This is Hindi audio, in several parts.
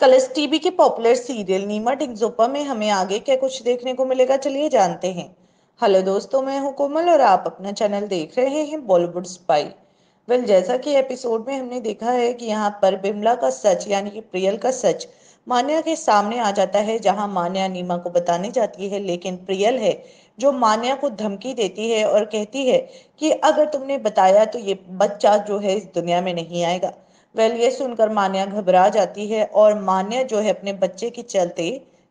कलर्स टीवी के पॉपुलर सीरियल नीमा टिंगजोपा में हमें आगे क्या कुछ देखने को मिलेगा चलिए जानते हैं हेलो दोस्तों मैं हूं कोमल और आप अपना चैनल देख रहे हैं बॉलीवुड स्पाई वेल जैसा कि एपिसोड में हमने देखा है कि यहाँ पर बिमला का सच यानी कि प्रियल का सच मान्या के सामने आ जाता है जहाँ मान्या नीमा को बताने जाती है लेकिन प्रियल है जो मान्या को धमकी देती है और कहती है कि अगर तुमने बताया तो ये बच्चा जो है इस दुनिया में नहीं आएगा वेल ये सुनकर मान्या घबरा जाती है और मान्या जो है अपने बच्चे के चलते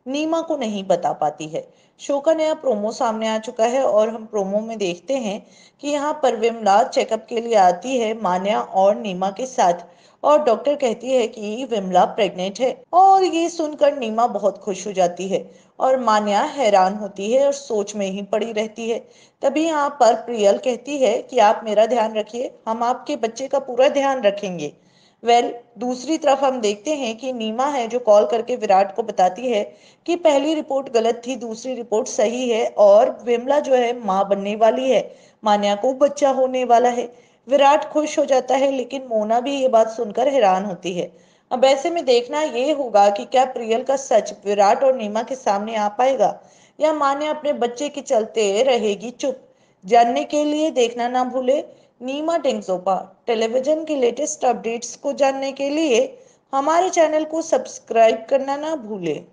नीमा को नहीं बता पाती है शो का नया प्रोमो सामने आ चुका है और हम प्रोमो में देखते हैं कि यहाँ पर विमला चेकअप के लिए आती है मान्या और नीमा के साथ और डॉक्टर कहती है कि विमला प्रेग्नेंट है और ये सुनकर नीमा बहुत खुश हो जाती है और मान्या हैरान होती है और सोच में ही पड़ी रहती है तभी यहाँ पर प्रियल कहती है कि आप मेरा ध्यान रखिए हम आपके बच्चे का पूरा ध्यान रखेंगे वेल well, दूसरी तरफ हम देखते हैं कि नीमा है जो कॉल करके विराट को बताती है कि पहली रिपोर्ट गलत थी दूसरी रिपोर्ट सही है और विमला जो है माँ बनने वाली है मान्या को बच्चा होने वाला है विराट खुश हो जाता है लेकिन मोना भी ये बात सुनकर हैरान होती है अब ऐसे में देखना ये होगा कि क्या प्रियल का सच विराट और नीमा के सामने आ पाएगा या मान्या अपने बच्चे के चलते रहेगी चुप जानने के लिए देखना ना भूले नीमा टेंगजोपा टेलीविजन के लेटेस्ट अपडेट्स को जानने के लिए हमारे चैनल को सब्सक्राइब करना ना भूलें